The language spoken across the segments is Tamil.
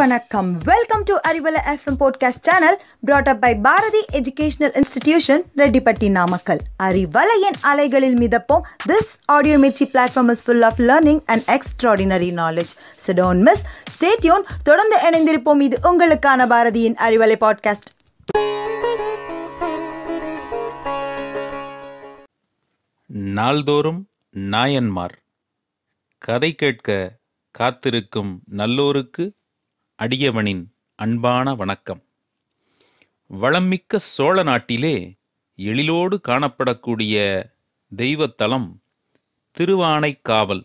வணக்கம் welcome to Arivalai FM podcast channel brought up by Bharathi educational institution Rettipatti Namakkal அறிவலையின் அலைகளில் மிதப்போம் this audio Mirchi platform is full of learning and extraordinary knowledge so don't miss stay tuned தொடர்ந்து இணைந்திருப்போம் இது உங்களுக்கான பாரதியின் அறிவலை பாட்காஸ்ட் நாள்தோறும் நாயன்மார் கதை கேட்க காத்திருக்கும் நல்லோருக்கு அடியவனின் அன்பான வணக்கம் வளம்மிக்க சோழ நாட்டிலே எழிலோடு காணப்படக்கூடிய தெய்வத்தலம் திருவானைக்காவல்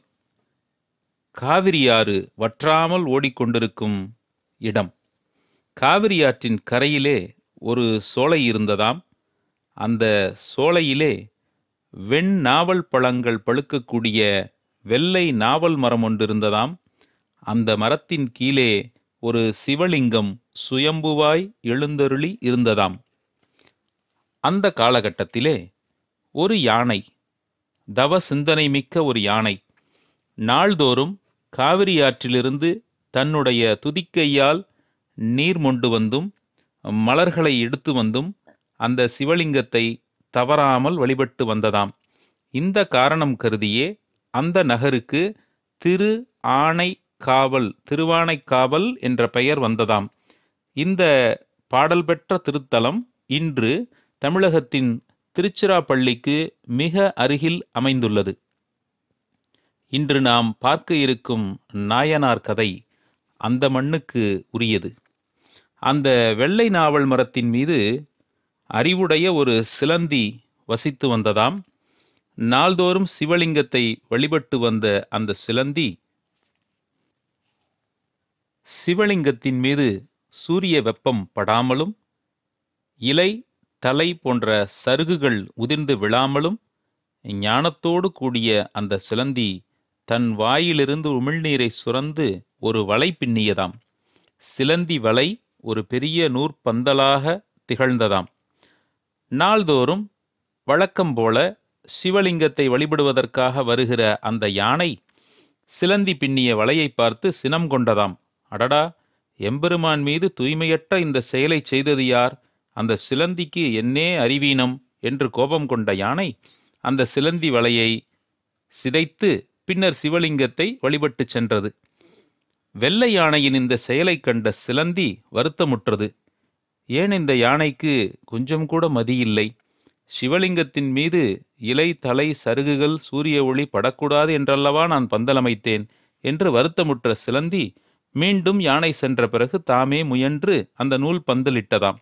காவிரியாறு வற்றாமல் ஓடிக்கொண்டிருக்கும் இடம் காவிரியாற்றின் கரையிலே ஒரு சோலை இருந்ததாம் அந்த சோலையிலே வெண் நாவல் பழங்கள் பழுக்கக்கூடிய வெள்ளை நாவல் மரம் ஒன்றிருந்ததாம் அந்த மரத்தின் கீழே ஒரு சிவலிங்கம் சுயம்புவாய் எழுந்தருளி இருந்ததாம் அந்த காலகட்டத்திலே ஒரு யானை தவ சிந்தனை மிக்க ஒரு யானை நாள்தோறும் காவிரி ஆற்றிலிருந்து தன்னுடைய துதிக்கையால் நீர் மொண்டு வந்தும் மலர்களை எடுத்து வந்தும் அந்த சிவலிங்கத்தை தவறாமல் வழிபட்டு வந்ததாம் இந்த காரணம் கருதியே அந்த நகருக்கு திரு ஆணை காவல் காவல் என்ற பெயர் வந்ததாம் இந்த பாடல் பெற்ற திருத்தலம் இன்று தமிழகத்தின் திருச்சிராப்பள்ளிக்கு மிக அருகில் அமைந்துள்ளது இன்று நாம் பார்க்க இருக்கும் நாயனார் கதை அந்த மண்ணுக்கு உரியது அந்த வெள்ளை நாவல் மரத்தின் மீது அறிவுடைய ஒரு சிலந்தி வசித்து வந்ததாம் நாள்தோறும் சிவலிங்கத்தை வழிபட்டு வந்த அந்த சிலந்தி சிவலிங்கத்தின் மீது சூரிய வெப்பம் படாமலும் இலை தலை போன்ற சருகுகள் உதிர்ந்து விழாமலும் ஞானத்தோடு கூடிய அந்த சிலந்தி தன் வாயிலிருந்து உமிழ்நீரை சுரந்து ஒரு வலை பின்னியதாம் சிலந்தி வலை ஒரு பெரிய நூற்பந்தலாக திகழ்ந்ததாம் நாள்தோறும் வழக்கம் போல சிவலிங்கத்தை வழிபடுவதற்காக வருகிற அந்த யானை சிலந்தி பின்னிய வலையை பார்த்து சினம் கொண்டதாம் அடடா எம்பெருமான் மீது தூய்மையற்ற இந்த செயலை செய்தது யார் அந்த சிலந்திக்கு என்னே அறிவீனம் என்று கோபம் கொண்ட யானை அந்த சிலந்தி வலையை சிதைத்து பின்னர் சிவலிங்கத்தை வழிபட்டு சென்றது வெள்ளை யானையின் இந்த செயலைக் கண்ட சிலந்தி வருத்தமுற்றது ஏன் இந்த யானைக்கு கொஞ்சம் கூட மதியில்லை சிவலிங்கத்தின் மீது இலை தலை சருகுகள் சூரிய ஒளி படக்கூடாது என்றல்லவா நான் பந்தலமைத்தேன் என்று வருத்தமுற்ற சிலந்தி மீண்டும் யானை சென்ற பிறகு தாமே முயன்று அந்த நூல் பந்தலிட்டதாம்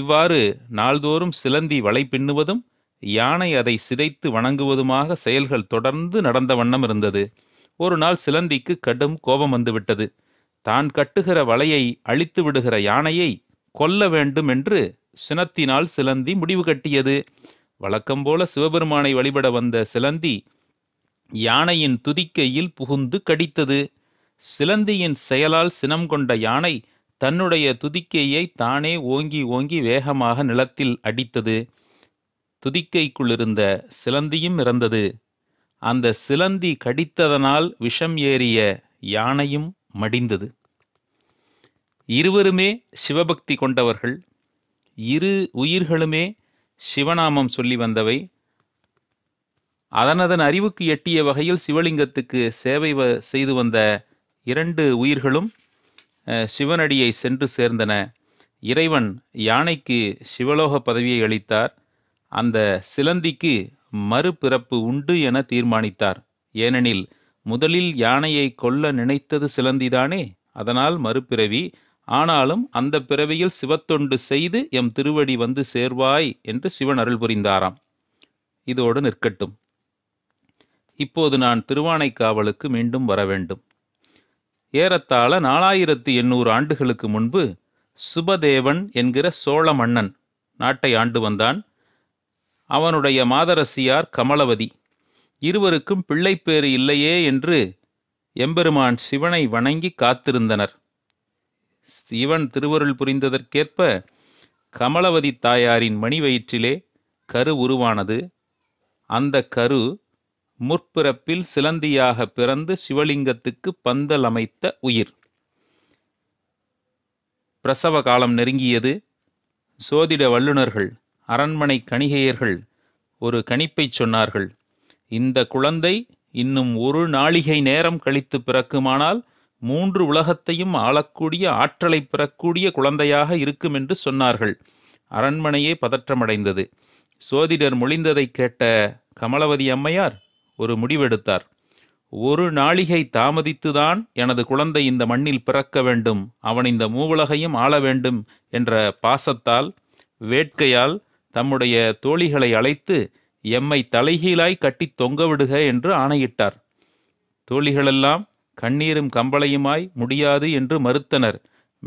இவ்வாறு நாள்தோறும் சிலந்தி வலை பின்னுவதும் யானை அதை சிதைத்து வணங்குவதுமாக செயல்கள் தொடர்ந்து நடந்த வண்ணம் இருந்தது ஒரு நாள் சிலந்திக்கு கடும் கோபம் வந்துவிட்டது தான் கட்டுகிற வலையை அழித்து விடுகிற யானையை கொல்ல வேண்டும் என்று சினத்தினால் சிலந்தி முடிவு கட்டியது வழக்கம் போல சிவபெருமானை வழிபட வந்த சிலந்தி யானையின் துதிக்கையில் புகுந்து கடித்தது சிலந்தியின் செயலால் சினம் கொண்ட யானை தன்னுடைய துதிக்கையை தானே ஓங்கி ஓங்கி வேகமாக நிலத்தில் அடித்தது துதிக்கைக்குள்ளிருந்த சிலந்தியும் இறந்தது அந்த சிலந்தி கடித்ததனால் விஷம் ஏறிய யானையும் மடிந்தது இருவருமே சிவபக்தி கொண்டவர்கள் இரு உயிர்களுமே சிவநாமம் சொல்லி வந்தவை அதனதன் அறிவுக்கு எட்டிய வகையில் சிவலிங்கத்துக்கு சேவை செய்து வந்த இரண்டு உயிர்களும் சிவனடியை சென்று சேர்ந்தன இறைவன் யானைக்கு சிவலோக பதவியை அளித்தார் அந்த சிலந்திக்கு மறுபிறப்பு உண்டு என தீர்மானித்தார் ஏனெனில் முதலில் யானையை கொல்ல நினைத்தது சிலந்திதானே அதனால் மறுபிறவி ஆனாலும் அந்த பிறவியில் சிவத்தொண்டு செய்து எம் திருவடி வந்து சேர்வாய் என்று சிவன் அருள் புரிந்தாராம் இதோடு நிற்கட்டும் இப்போது நான் திருவானைக்காவலுக்கு மீண்டும் வர வேண்டும் ஏறத்தாழ நாலாயிரத்து எண்ணூறு ஆண்டுகளுக்கு முன்பு சுபதேவன் என்கிற சோழ மன்னன் நாட்டை ஆண்டு வந்தான் அவனுடைய மாதரசியார் கமலவதி இருவருக்கும் பிள்ளைப்பேறு இல்லையே என்று எம்பெருமான் சிவனை வணங்கி காத்திருந்தனர் சிவன் திருவருள் புரிந்ததற்கேற்ப கமலவதி தாயாரின் மணி வயிற்றிலே கரு உருவானது அந்த கரு முற்பிறப்பில் சிலந்தியாக பிறந்து சிவலிங்கத்துக்கு பந்தல் அமைத்த உயிர் பிரசவ காலம் நெருங்கியது சோதிட வல்லுநர்கள் அரண்மனை கணிகையர்கள் ஒரு கணிப்பை சொன்னார்கள் இந்த குழந்தை இன்னும் ஒரு நாளிகை நேரம் கழித்து பிறக்குமானால் மூன்று உலகத்தையும் ஆளக்கூடிய ஆற்றலை பெறக்கூடிய குழந்தையாக இருக்கும் என்று சொன்னார்கள் அரண்மனையே பதற்றமடைந்தது சோதிடர் மொழிந்ததை கேட்ட கமலவதி அம்மையார் ஒரு முடிவெடுத்தார் ஒரு நாளிகை தாமதித்துதான் எனது குழந்தை இந்த மண்ணில் பிறக்க வேண்டும் அவன் இந்த மூவுலகையும் ஆள வேண்டும் என்ற பாசத்தால் வேட்கையால் தம்முடைய தோழிகளை அழைத்து எம்மை தலைகீழாய் கட்டி தொங்கவிடுக என்று ஆணையிட்டார் தோழிகளெல்லாம் கண்ணீரும் கம்பளையுமாய் முடியாது என்று மறுத்தனர்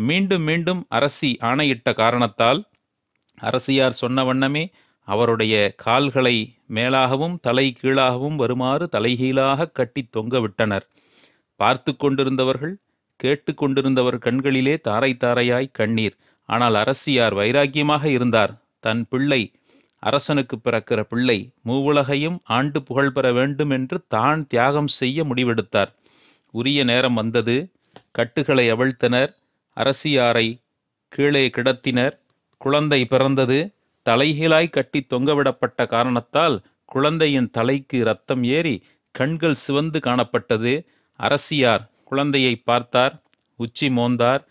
மீண்டும் மீண்டும் அரசி ஆணையிட்ட காரணத்தால் அரசியார் சொன்ன வண்ணமே அவருடைய கால்களை மேலாகவும் தலை கீழாகவும் வருமாறு தலைகீழாக கட்டி தொங்கவிட்டனர் பார்த்து கொண்டிருந்தவர்கள் கேட்டு கொண்டிருந்தவர் கண்களிலே தாரை தாரையாய் கண்ணீர் ஆனால் அரசியார் வைராக்கியமாக இருந்தார் தன் பிள்ளை அரசனுக்கு பிறக்கிற பிள்ளை மூவுலகையும் ஆண்டு புகழ் பெற வேண்டும் என்று தான் தியாகம் செய்ய முடிவெடுத்தார் உரிய நேரம் வந்தது கட்டுகளை அவிழ்த்தனர் அரசியாரை கீழே கிடத்தினர் குழந்தை பிறந்தது தலைகீழாய் கட்டி தொங்கவிடப்பட்ட காரணத்தால் குழந்தையின் தலைக்கு இரத்தம் ஏறி கண்கள் சிவந்து காணப்பட்டது அரசியார் குழந்தையை பார்த்தார் உச்சி மோந்தார்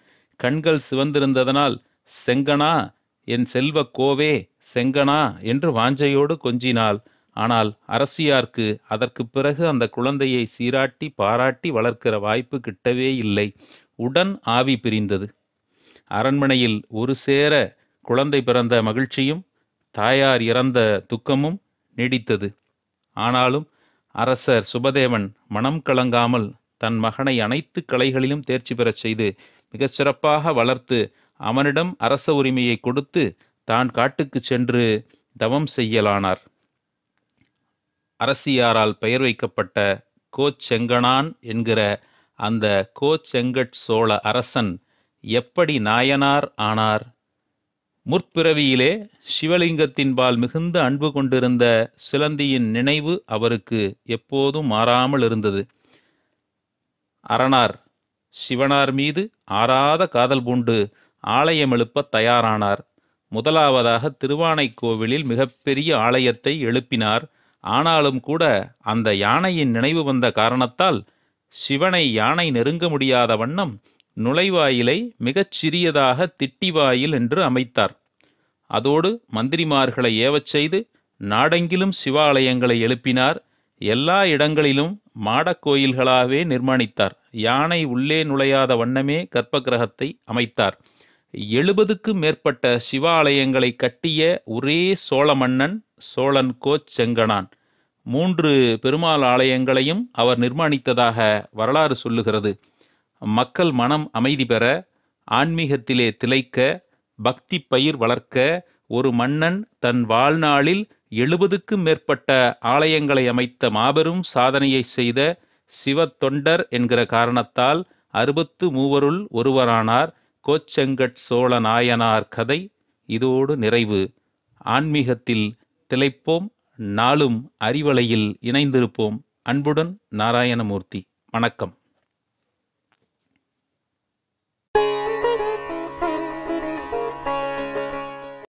கண்கள் சிவந்திருந்ததனால் செங்கனா என் செல்வ கோவே செங்கனா என்று வாஞ்சையோடு கொஞ்சினாள் ஆனால் அரசியார்க்கு அதற்கு பிறகு அந்த குழந்தையை சீராட்டி பாராட்டி வளர்க்கிற வாய்ப்பு கிட்டவே இல்லை உடன் ஆவி பிரிந்தது அரண்மனையில் ஒரு சேர குழந்தை பிறந்த மகிழ்ச்சியும் தாயார் இறந்த துக்கமும் நீடித்தது ஆனாலும் அரசர் சுபதேவன் மனம் கலங்காமல் தன் மகனை அனைத்து கலைகளிலும் தேர்ச்சி பெறச் செய்து மிகச் சிறப்பாக வளர்த்து அவனிடம் அரச உரிமையை கொடுத்து தான் காட்டுக்கு சென்று தவம் செய்யலானார் அரசியாரால் பெயர் வைக்கப்பட்ட கோச்செங்கணான் என்கிற அந்த கோச்செங்கட் சோழ அரசன் எப்படி நாயனார் ஆனார் முற்பிறவியிலே சிவலிங்கத்தின்பால் மிகுந்த அன்பு கொண்டிருந்த சிலந்தியின் நினைவு அவருக்கு எப்போதும் மாறாமல் இருந்தது அரணார் சிவனார் மீது ஆறாத காதல் பூண்டு ஆலயம் எழுப்ப தயாரானார் முதலாவதாக திருவானைக்கோவிலில் மிகப்பெரிய ஆலயத்தை எழுப்பினார் ஆனாலும் கூட அந்த யானையின் நினைவு வந்த காரணத்தால் சிவனை யானை நெருங்க முடியாத வண்ணம் நுழைவாயிலை மிகச் சிறியதாக திட்டிவாயில் என்று அமைத்தார் அதோடு மந்திரிமார்களை ஏவச் செய்து நாடெங்கிலும் சிவாலயங்களை எழுப்பினார் எல்லா இடங்களிலும் மாடக் நிர்மாணித்தார் யானை உள்ளே நுழையாத வண்ணமே கர்ப்பகிரகத்தை அமைத்தார் எழுபதுக்கு மேற்பட்ட சிவாலயங்களை கட்டிய ஒரே சோழ மன்னன் சோழன் கோச்செங்கனான் மூன்று பெருமாள் ஆலயங்களையும் அவர் நிர்மாணித்ததாக வரலாறு சொல்லுகிறது மக்கள் மனம் அமைதி பெற ஆன்மீகத்திலே திளைக்க பக்தி பயிர் வளர்க்க ஒரு மன்னன் தன் வாழ்நாளில் எழுபதுக்கும் மேற்பட்ட ஆலயங்களை அமைத்த மாபெரும் சாதனையை செய்த சிவத்தொண்டர் என்கிற காரணத்தால் அறுபத்து மூவருள் ஒருவரானார் கோச்செங்கட் சோழ நாயனார் கதை இதோடு நிறைவு ஆன்மீகத்தில் திளைப்போம் நாளும் அறிவலையில் இணைந்திருப்போம் அன்புடன் நாராயணமூர்த்தி வணக்கம்